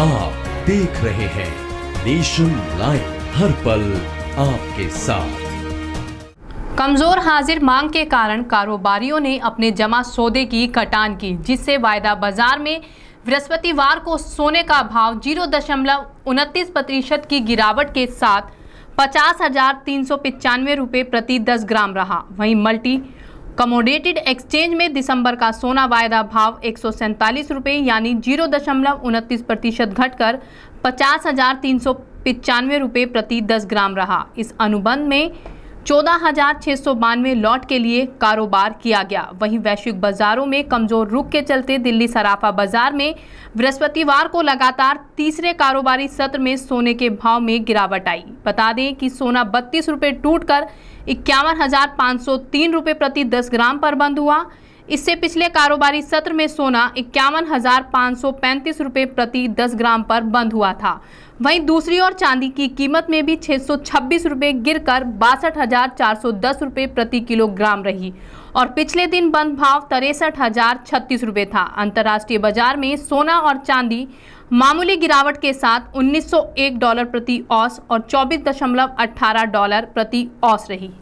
आप देख रहे हैं नेशन लाइव हर पल आपके साथ कमजोर हाजिर मांग के कारण कारोबारियों ने अपने जमा सौदे की कटान की जिससे वायदा बाजार में बृहस्पतिवार को सोने का भाव जीरो दशमलव उनतीस प्रतिशत की गिरावट के साथ पचास हजार तीन सौ पचानवे रुपये प्रति दस ग्राम रहा वहीं मल्टी कमोडेटेड एक्सचेंज में दिसंबर का सोना वायदा भाव एक रुपये यानी जीरो दशमलव उनतीस प्रतिशत घटकर पचास हज़ार तीन सौ पचानवे रुपये प्रति दस ग्राम रहा इस अनुबंध में चौदह हजार छह सौ बानवे लॉट के लिए कारोबार किया गया वहीं वैश्विक बाजारों में कमजोर रुख के चलते दिल्ली सराफा बाजार में बृहस्पतिवार को लगातार तीसरे कारोबारी सत्र में सोने के भाव में गिरावट आई बता दें कि सोना बत्तीस रुपये टूट कर इक्यावन हजार पाँच सौ तीन रुपए प्रति दस ग्राम पर बंद हुआ इससे पिछले कारोबारी सत्र में सोना इक्यावन हजार पाँच सौ पैंतीस रुपये प्रति दस ग्राम पर बंद हुआ था वहीं दूसरी ओर चांदी की कीमत में भी छः सौ छब्बीस रुपये गिर कर बासठ हजार चार सौ दस रुपये प्रति किलोग्राम रही और पिछले दिन बंद भाव तिरसठ हजार छत्तीस रुपये था अंतर्राष्ट्रीय बाजार में सोना और चांदी मामूली गिरावट के साथ 1901 डॉलर प्रति औस और 24.18 डॉलर प्रति औस रही